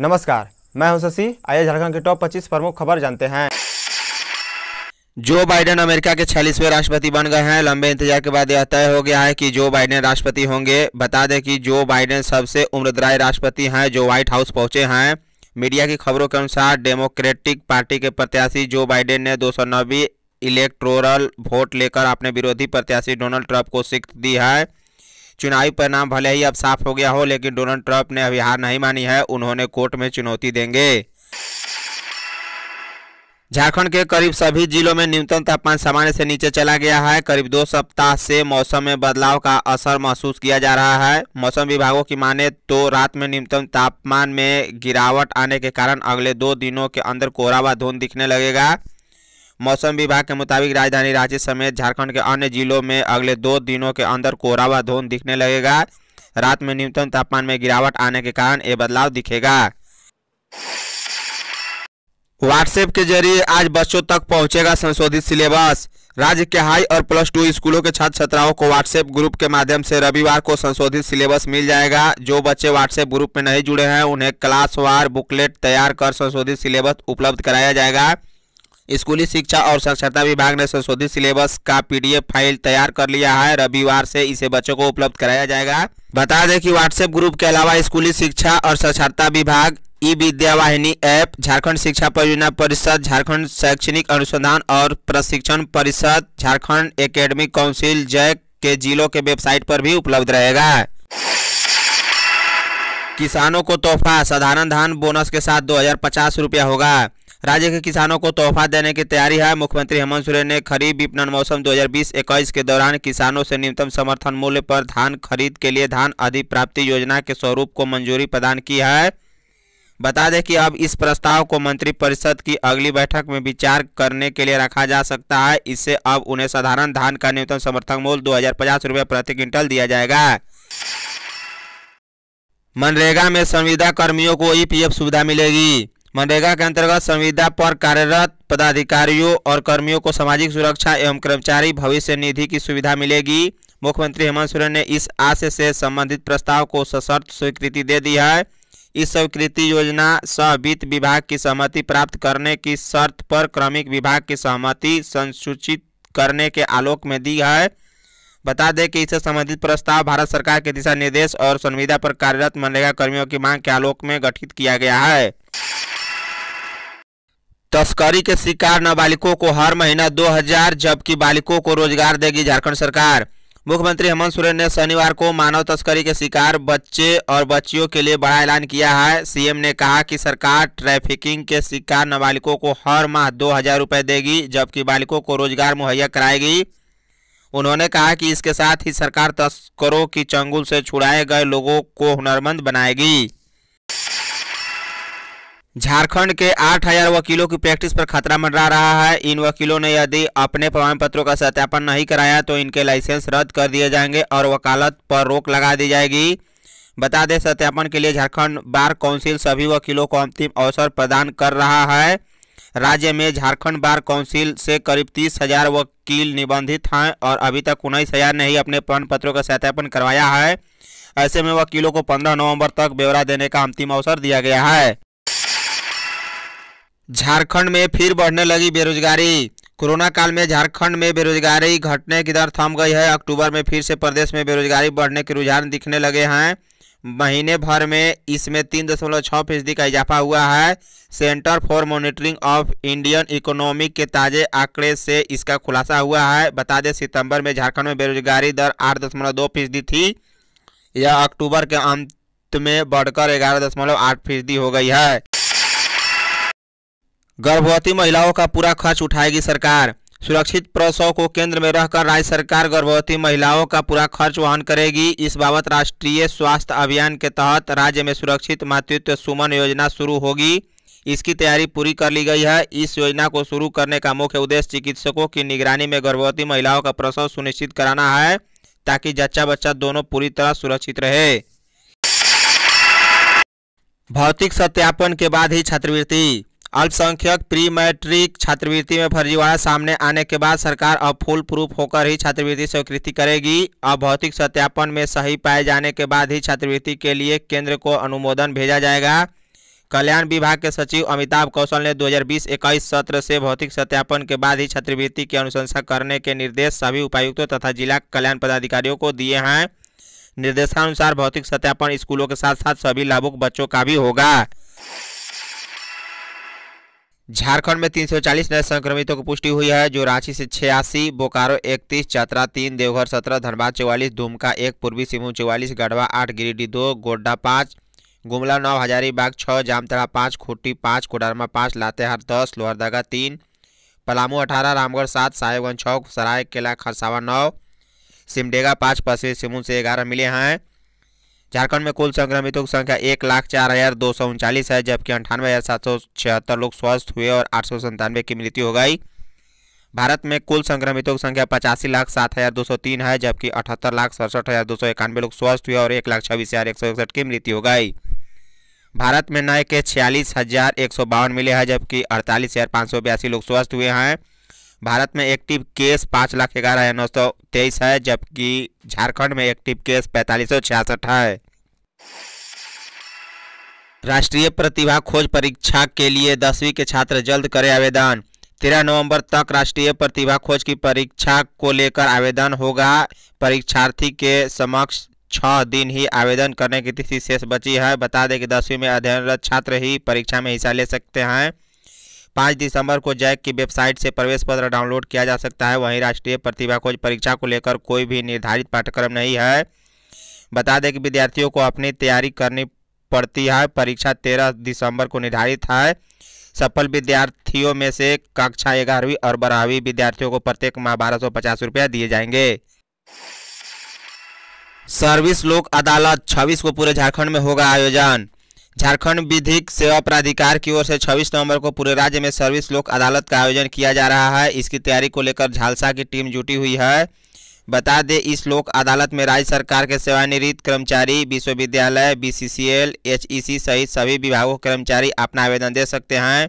नमस्कार मैं हूं शशि आइए झारखंड के टॉप 25 प्रमुख खबर जानते हैं जो बाइडेन अमेरिका के छियालीसवें राष्ट्रपति बन गए हैं लंबे इंतजार के बाद यह तय हो गया है कि जो बाइडेन राष्ट्रपति होंगे बता दें कि जो बाइडेन सबसे उम्रदराय राष्ट्रपति हैं जो व्हाइट हाउस पहुंचे हैं मीडिया की खबरों के अनुसार डेमोक्रेटिक पार्टी के प्रत्याशी जो बाइडेन ने दो इलेक्ट्रोरल वोट लेकर अपने विरोधी प्रत्याशी डोनाल्ड ट्रंप को शिक्त दी है चुनावी परिणाम भले ही अब साफ हो गया हो लेकिन डोनाल्ड ट्रंप ने अभी हार नहीं मानी है उन्होंने कोर्ट में चुनौती देंगे झारखंड के करीब सभी जिलों में न्यूनतम तापमान सामान्य से नीचे चला गया है करीब दो सप्ताह से मौसम में बदलाव का असर महसूस किया जा रहा है मौसम विभागों की माने तो रात में न्यूनतम तापमान में गिरावट आने के कारण अगले दो दिनों के अंदर कोहरा व धुंध दिखने लगेगा मौसम विभाग के मुताबिक राजधानी रांची समेत झारखंड के अन्य जिलों में अगले दो दिनों के अंदर कोहरा व धुंध दिखने लगेगा रात में न्यूनतम तापमान में गिरावट आने के कारण ये बदलाव दिखेगा व्हाट्सएप के जरिए आज बच्चों तक पहुंचेगा संशोधित सिलेबस राज्य के हाई और प्लस टू स्कूलों के छात्र छात्राओं को व्हाट्सएप ग्रुप के माध्यम से रविवार को संशोधित सिलेबस मिल जाएगा जो बच्चे व्हाट्सएप ग्रुप में नहीं जुड़े हैं उन्हें क्लासवार बुकलेट तैयार कर संशोधित सिलेबस उपलब्ध कराया जाएगा स्कूली शिक्षा और साक्षरता विभाग ने संशोधित सिलेबस का पीडीएफ फाइल तैयार कर लिया है रविवार से इसे बच्चों को उपलब्ध कराया जाएगा बता दें कि व्हाट्सएप ग्रुप के अलावा स्कूली शिक्षा और साक्षरता विभाग ई विद्या वाहिनी ऐप झारखंड शिक्षा परियोजना परिषद झारखंड शैक्षणिक अनुसंधान और प्रशिक्षण परिषद झारखंड एकेडमिक काउंसिल जैक के जिलों के वेबसाइट पर भी उपलब्ध रहेगा किसानों को तोहफा साधारण धान बोनस के साथ दो हजार पचास होगा राज्य के किसानों को तोहफा देने की तैयारी है मुख्यमंत्री हेमंत सोरेन ने खरीफ विपणन मौसम 2020-21 के दौरान किसानों से न्यूनतम समर्थन मूल्य पर धान खरीद के लिए धान अधिप्राप्ति योजना के स्वरूप को मंजूरी प्रदान की है बता दें कि अब इस प्रस्ताव को मंत्रिपरिषद की अगली बैठक में विचार करने के लिए रखा जा सकता है इससे अब उन्हें साधारण धान का न्यूनतम समर्थन मूल्य दो हज़ार प्रति क्विंटल दिया जाएगा मनरेगा में संविदा कर्मियों को ई सुविधा मिलेगी मनरेगा के अंतर्गत संविदा पर कार्यरत पदाधिकारियों और कर्मियों को सामाजिक सुरक्षा एवं कर्मचारी भविष्य निधि की सुविधा मिलेगी मुख्यमंत्री हेमंत सोरेन ने इस आशय से संबंधित प्रस्ताव को सशर्त स्वीकृति दे दी है इस स्वीकृति योजना सह वित्त विभाग की सहमति प्राप्त करने की शर्त पर क्रमिक विभाग की सहमति संसूचित करने के आलोक में दी है बता दें कि इससे संबंधित प्रस्ताव भारत सरकार के दिशा निर्देश और संविदा पर कार्यरत मनरेगा कर्मियों की मांग के आलोक में गठित किया गया है तस्करी के शिकार नाबालिगों को हर महीना 2000 जबकि बालिकों को रोजगार देगी झारखंड सरकार मुख्यमंत्री हेमंत सोरेन ने शनिवार को मानव तस्करी के शिकार बच्चे और बच्चियों के लिए बड़ा ऐलान किया है सीएम ने कहा कि सरकार ट्रैफिकिंग के शिकार नाबालिगों को हर माह दो हजार रुपये देगी जबकि बालिकों को रोजगार मुहैया कराएगी उन्होंने कहा कि इसके साथ ही सरकार तस्करों की चंगुल से छुड़ाए गए लोगों को हुनरमंद बनाएगी झारखंड के आठ हजार वकीलों की प्रैक्टिस पर खतरा मंडरा रहा है इन वकीलों ने यदि अपने प्रमाण पत्रों का सत्यापन नहीं कराया तो इनके लाइसेंस रद्द कर दिए जाएंगे और वकालत पर रोक लगा दी जाएगी बता दें सत्यापन के लिए झारखंड बार काउंसिल सभी वकीलों को अंतिम अवसर प्रदान कर रहा है राज्य में झारखंड बार काउंसिल से करीब तीस हजार वकील निबंधित हैं और अभी तक उन्नीस हजार ने ही अपने प्रमाण पत्रों का सत्यापन करवाया है ऐसे में वकीलों को पंद्रह नवंबर तक ब्यौरा देने का अंतिम अवसर दिया गया है झारखंड में फिर बढ़ने लगी बेरोजगारी कोरोना काल में झारखंड में बेरोजगारी घटने की दर थम गई है अक्टूबर में फिर से प्रदेश में बेरोजगारी बढ़ने के रुझान दिखने लगे हैं महीने भर में इसमें तीन दशमलव छः फीसदी का इजाफा हुआ है Centre for Monitoring of Indian Economic के ताज़े आंकड़े से इसका खुलासा हुआ है बता दें सितंबर में झारखंड में बेरोजगारी दर आठ दशमलव दो फीसदी थी यह अक्टूबर के अंत में बढ़कर ग्यारह दशमलव आठ फीसदी हो गई है गर्भवती महिलाओं का पूरा खर्च उठाएगी सरकार सुरक्षित प्रसव को केंद्र में रहकर राज्य सरकार गर्भवती महिलाओं का पूरा खर्च वहन करेगी इस बाबत राष्ट्रीय स्वास्थ्य अभियान के तहत राज्य में सुरक्षित मातृत्व सुमन योजना शुरू होगी इसकी तैयारी पूरी कर ली गई है इस योजना को शुरू करने का मुख्य उद्देश्य चिकित्सकों की निगरानी में गर्भवती महिलाओं का प्रसव सुनिश्चित कराना है ताकि जच्चा बच्चा दोनों पूरी तरह सुरक्षित रहे भौतिक सत्यापन के बाद ही छात्रवृत्ति अल्पसंख्यक प्री मैट्रिक छात्रवृत्ति में फर्जीवाड़ा सामने आने के बाद सरकार अब फुल प्रूफ होकर ही छात्रवृत्ति स्वीकृति करेगी अब भौतिक सत्यापन में सही पाए जाने के बाद ही छात्रवृत्ति के लिए केंद्र को अनुमोदन भेजा जाएगा कल्याण विभाग के सचिव अमिताभ कौशल ने 2020-21 सत्र से भौतिक सत्यापन के बाद ही छात्रवृत्ति की अनुशंसा करने के निर्देश सभी उपायुक्तों तथा जिला कल्याण पदाधिकारियों को दिए हैं निर्देशानुसार भौतिक सत्यापन स्कूलों के साथ साथ सभी लाभुक बच्चों का भी होगा झारखंड में 340 नए संक्रमितों की पुष्टि हुई है जो रांची से छियासी बोकारो 31, चतरा 3, देवघर 17, धनबाद 44, दुमका 1, पूर्वी सिंहभूम 44, गढ़वा 8, गिरिडीह 2, गोड्डा 5, गुमला 9, हजारीबाग 6, जामतरा 5, खुट्टी 5, कोडरमा 5, लातेहार 10, लोहरदगा 3, पलामू 18, रामगढ़ 7, साहेबगंज 6, सरायकेला खरसावा नौ सिमडेगा पाँच पश्चिमी सिंहभूम से ग्यारह मिले हैं झारखंड में कुल संक्रमितों की संख्या एक लाख चार हजार दो सौ उनचालीस है जबकि अंठानवे हजार सात सौ छिहत्तर लोग स्वस्थ हुए और आठ सौ संतानवे की मृत्यु हो गई भारत में कुल संक्रमितों की संख्या पचासी लाख सात हज़ार दो सौ तीन है जबकि अठहत्तर लाख सड़सठ हज़ार दो सौ इक्यानवे लोग स्वस्थ हुए और एक लाख छब्बीस हज़ार एक सौ इकसठ की मृत्यु हो गई भारत में नए के छियालीस हज़ार एक सौ बावन मिले हैं जबकि अड़तालीस हज़ार पाँच सौ बयासी लोग स्वस्थ हुए हैं भारत में एक्टिव केस पाँच लाख ग्यारह हज़ार नौ सौ तेईस है जबकि झारखंड में एक्टिव केस पैंतालीस सौ छियासठ है राष्ट्रीय प्रतिभा खोज परीक्षा के लिए दसवीं के छात्र जल्द करें आवेदन तेरह नवंबर तक राष्ट्रीय प्रतिभा खोज की परीक्षा को लेकर आवेदन होगा परीक्षार्थी के समक्ष छः दिन ही आवेदन करने की तिथि शेष बची है बता दें कि दसवीं में अध्ययनरत छात्र ही परीक्षा में हिस्सा ले सकते हैं पाँच दिसंबर को जैक की वेबसाइट से प्रवेश पत्र डाउनलोड किया जा सकता है वहीं राष्ट्रीय प्रतिभा खोज परीक्षा को लेकर कोई भी निर्धारित पाठ्यक्रम नहीं है बता दें कि विद्यार्थियों को अपनी तैयारी करनी पड़ती है परीक्षा तेरह दिसंबर को निर्धारित है सफल विद्यार्थियों में से कक्षा ग्यारहवीं और बारहवीं विद्यार्थियों को प्रत्येक माह बारह सौ पचास रुपये दिए जाएंगे सर्विस लोक अदालत छब्बीस को पूरे झारखंड में होगा आयोजन झारखंड विधिक सेवा प्राधिकार की ओर से 26 नवंबर को पूरे राज्य में सर्विस लोक अदालत का आयोजन किया जा रहा है इसकी तैयारी को लेकर झालसा की टीम जुटी हुई है बता दें इस लोक अदालत में राज्य सरकार के सेवानिवृत्त कर्मचारी विश्वविद्यालय बीसीसीएल एचईसी सहित सभी विभागों के कर्मचारी अपना आवेदन दे सकते हैं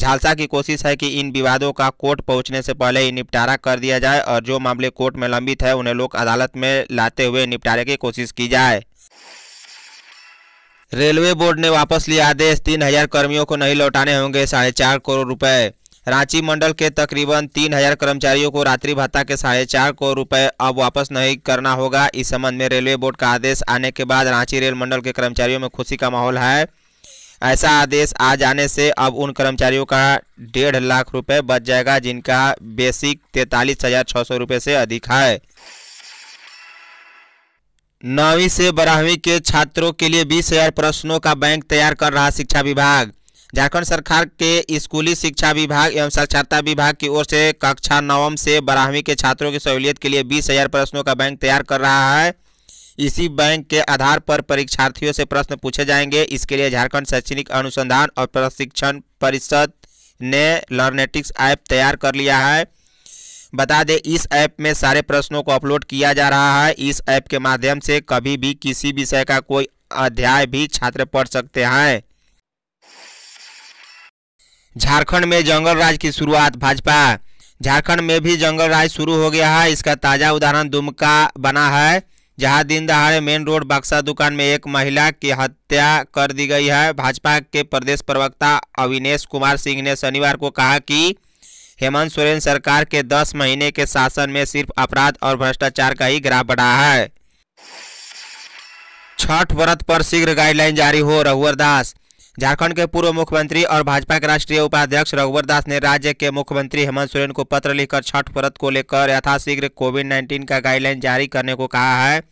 झालसा की कोशिश है कि इन विवादों का कोर्ट पहुंचने से पहले ही निपटारा कर दिया जाए और जो मामले कोर्ट में लंबित है उन्हें लोक अदालत में लाते हुए निपटारे की कोशिश की जाए रेलवे बोर्ड ने वापस लिया आदेश तीन हजार कर्मियों को नहीं लौटाने होंगे साढ़े चार करोड़ रुपए रांची मंडल के तकरीबन तीन हजार कर्मचारियों को रात्रि भत्ता के साढ़े चार करोड़ रुपए अब वापस नहीं करना होगा इस संबंध में रेलवे बोर्ड का आदेश आने के बाद रांची रेल मंडल के कर्मचारियों में खुशी का माहौल है ऐसा आदेश आ जाने से अब उन कर्मचारियों का डेढ़ लाख रुपए बच जाएगा जिनका बेसिक तैंतालीस हज़ार छः सौ रुपये से अधिक है नौवीं से बारहवीं के छात्रों के लिए बीस हजार प्रश्नों का बैंक तैयार कर रहा शिक्षा विभाग झारखंड सरकार के स्कूली शिक्षा विभाग एवं साक्षरता विभाग की ओर से कक्षा नवम से बारहवीं के छात्रों की सहूलियत के लिए बीस हजार प्रश्नों का बैंक तैयार कर रहा है इसी बैंक के आधार पर परीक्षार्थियों से प्रश्न पूछे जाएंगे इसके लिए झारखंड शैक्षणिक अनुसंधान और प्रशिक्षण परिषद ने लर्नेटिक्स ऐप तैयार कर लिया है बता दें इस ऐप में सारे प्रश्नों को अपलोड किया जा रहा है इस ऐप के माध्यम से कभी भी किसी विषय का कोई अध्याय भी छात्र पढ़ सकते हैं झारखंड में जंगल राज की शुरुआत भाजपा झारखंड में भी जंगल राज शुरू हो गया है इसका ताज़ा उदाहरण दुमका बना है जहां दिन दहाड़े मेन रोड बक्सा दुकान में एक महिला की हत्या कर दी गई है भाजपा के प्रदेश प्रवक्ता अविनेश कुमार सिंह ने शनिवार को कहा कि हेमंत सोरेन सरकार के दस महीने के शासन में सिर्फ अपराध और भ्रष्टाचार का ही ग्राफ बढ़ा है छठ व्रत पर शीघ्र गाइडलाइन जारी हो रघुवर दास झारखंड के पूर्व मुख्यमंत्री और भाजपा के राष्ट्रीय उपाध्यक्ष रघुवर दास ने राज्य के मुख्यमंत्री हेमंत सोरेन को पत्र लिखकर छठ व्रत को लेकर यथाशीघ्र कोविड नाइन्टीन का गाइडलाइन जारी करने को कहा है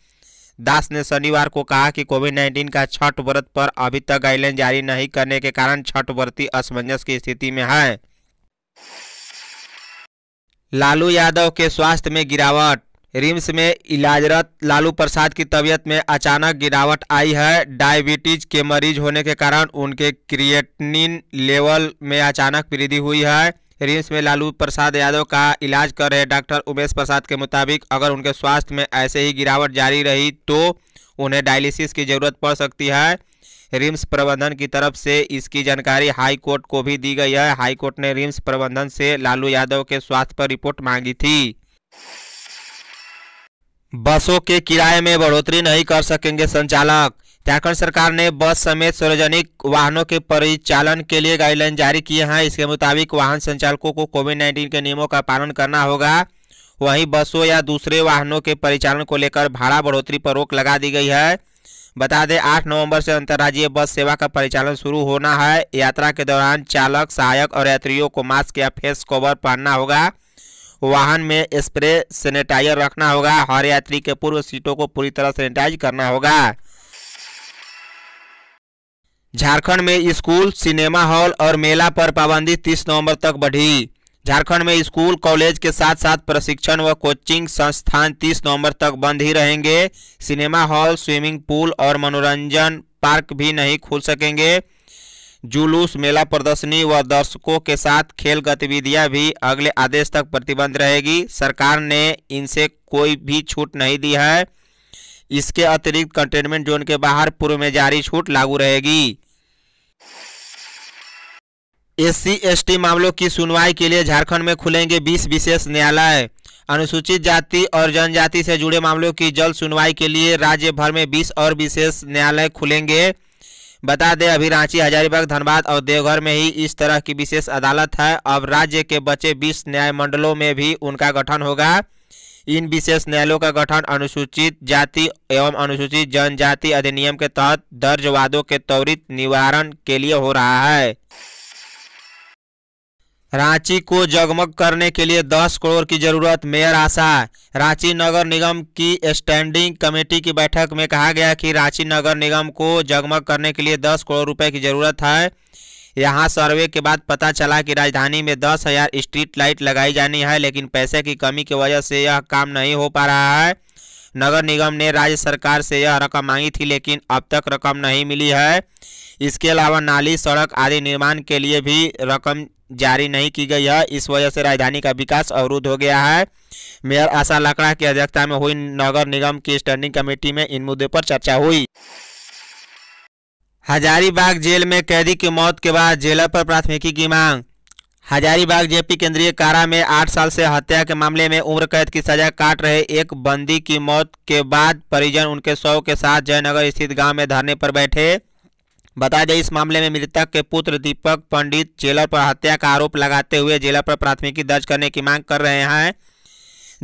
दास ने शनिवार को कहा कि कोविड नाइन्टीन का छठ व्रत पर अभी तक गाइडलाइन जारी नहीं करने के कारण छठ व्रती असमंजस की स्थिति में है लालू यादव के स्वास्थ्य में गिरावट रिम्स में इलाजरत लालू प्रसाद की तबीयत में अचानक गिरावट आई है डायबिटीज के मरीज होने के कारण उनके क्रिएटनिन लेवल में अचानक वृद्धि हुई है रिम्स में लालू प्रसाद यादव का इलाज कर रहे डॉक्टर उमेश प्रसाद के मुताबिक अगर उनके स्वास्थ्य में ऐसे ही गिरावट जारी रही तो उन्हें डायलिसिस की जरूरत पड़ सकती है रिम्स प्रबंधन की तरफ से इसकी जानकारी हाई कोर्ट को भी दी गई है हाई कोर्ट ने रिम्स प्रबंधन से लालू यादव के स्वास्थ्य पर रिपोर्ट मांगी थी बसों के किराए में बढ़ोतरी नहीं कर सकेंगे संचालक झारखंड सरकार ने बस समेत सार्वजनिक वाहनों के परिचालन के लिए गाइडलाइन जारी किए हैं इसके मुताबिक वाहन संचालकों को कोविड नाइन्टीन के नियमों का पालन करना होगा वहीं बसों या दूसरे वाहनों के परिचालन को लेकर भाड़ा बढ़ोतरी पर रोक लगा दी गई है बता दें आठ नवंबर से अंतर्राज्यीय बस सेवा का परिचालन शुरू होना है यात्रा के दौरान चालक सहायक और यात्रियों को मास्क या फेस कवर पहनना होगा वाहन में स्प्रे सैनिटाइजर रखना होगा हर यात्री के पूर्व सीटों को पूरी तरह सैनिटाइज करना होगा झारखंड में स्कूल सिनेमा हॉल और मेला पर पाबंदी 30 नवंबर तक बढ़ी झारखंड में स्कूल कॉलेज के साथ साथ प्रशिक्षण व कोचिंग संस्थान 30 नवंबर तक बंद ही रहेंगे सिनेमा हॉल स्विमिंग पूल और मनोरंजन पार्क भी नहीं खुल सकेंगे जुलूस मेला प्रदर्शनी व दर्शकों के साथ खेल गतिविधियां भी अगले आदेश तक प्रतिबंध रहेगी सरकार ने इनसे कोई भी छूट नहीं दी है इसके अतिरिक्त कंटेनमेंट जोन के बाहर पूर्व में जारी छूट लागू रहेगी एससी एसटी मामलों की सुनवाई के लिए झारखंड में खुलेंगे 20 विशेष न्यायालय अनुसूचित जाति और जनजाति से जुड़े मामलों की जल्द सुनवाई के लिए राज्य भर में 20 और विशेष न्यायालय खुलेंगे बता दें अभी रांची हजारीबाग धनबाद और देवघर में ही इस तरह की विशेष अदालत है अब राज्य के बचे बीस न्यायमंडलों में भी उनका गठन होगा इन विशेष न्यायालयों का गठन अनुसूचित जाति एवं अनुसूचित जनजाति अधिनियम के तहत दर्ज वादों के त्वरित निवारण के लिए हो रहा है रांची को जगमग करने के लिए 10 करोड़ की जरूरत मेयर आशा रांची नगर निगम की स्टैंडिंग कमेटी की बैठक में कहा गया कि रांची नगर निगम को जगमग करने के लिए 10 करोड़ रुपए की ज़रूरत है यहां सर्वे के बाद पता चला कि राजधानी में दस हज़ार स्ट्रीट लाइट लगाई जानी है लेकिन पैसे की कमी की वजह से यह काम नहीं हो पा रहा है नगर निगम ने राज्य सरकार से यह रकम मांगी थी लेकिन अब तक रकम नहीं मिली है इसके अलावा नाली सड़क आदि निर्माण के लिए भी रकम जारी नहीं की गई है इस वजह से राजधानी का विकास अवरुद्ध हो गया है मेयर आशा लकड़ा की अध्यक्षता में हुई नगर निगम की स्टैंडिंग कमेटी में इन मुद्दे पर चर्चा हुई हजारीबाग जेल में कैदी की मौत के बाद जेलर पर प्राथमिकी की मांग हजारीबाग जेपी केंद्रीय कारा में आठ साल से हत्या के मामले में उम्र कैद की सजा काट रहे एक बंदी की मौत के बाद परिजन उनके शव के साथ जयनगर स्थित गांव में धरने पर बैठे बता दें इस मामले में मृतक के पुत्र दीपक पंडित जेलर पर हत्या का आरोप लगाते हुए जेलर पर प्राथमिकी दर्ज करने की मांग कर रहे हैं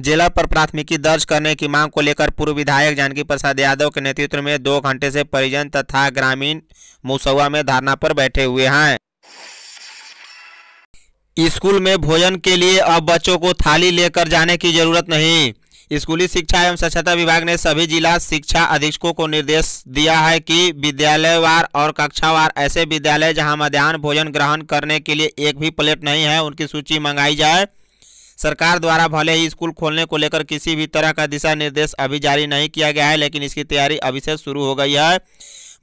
जेलर पर प्राथमिकी दर्ज करने की मांग को लेकर पूर्व विधायक जानकी प्रसाद यादव के नेतृत्व में दो घंटे से परिजन तथा ग्रामीण मुसौवा में धरना पर बैठे हुए हैं स्कूल में भोजन के लिए अब बच्चों को थाली लेकर जाने की जरूरत नहीं स्कूली शिक्षा एवं स्वच्छता विभाग ने सभी जिला शिक्षा अधीक्षकों को निर्देश दिया है कि विद्यालयवार और कक्षावार ऐसे विद्यालय जहां मध्यान्ह भोजन ग्रहण करने के लिए एक भी प्लेट नहीं है उनकी सूची मंगाई जाए सरकार द्वारा भले ही स्कूल खोलने को लेकर किसी भी तरह का दिशा निर्देश अभी जारी नहीं किया गया है लेकिन इसकी तैयारी अभी से शुरू हो गई है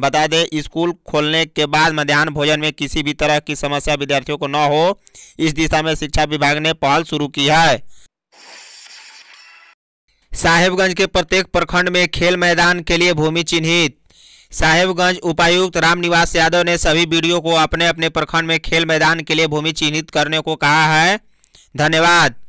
बता दें स्कूल खोलने के बाद मध्यान्ह भोजन में किसी भी तरह की समस्या विद्यार्थियों को न हो इस दिशा में शिक्षा विभाग ने पहल शुरू की है साहेबगंज के प्रत्येक प्रखंड में खेल मैदान के लिए भूमि चिन्हित साहेबगंज उपायुक्त रामनिवास यादव ने सभी वीडियो को अपने अपने प्रखंड में खेल मैदान के लिए भूमि चिन्हित करने को कहा है धन्यवाद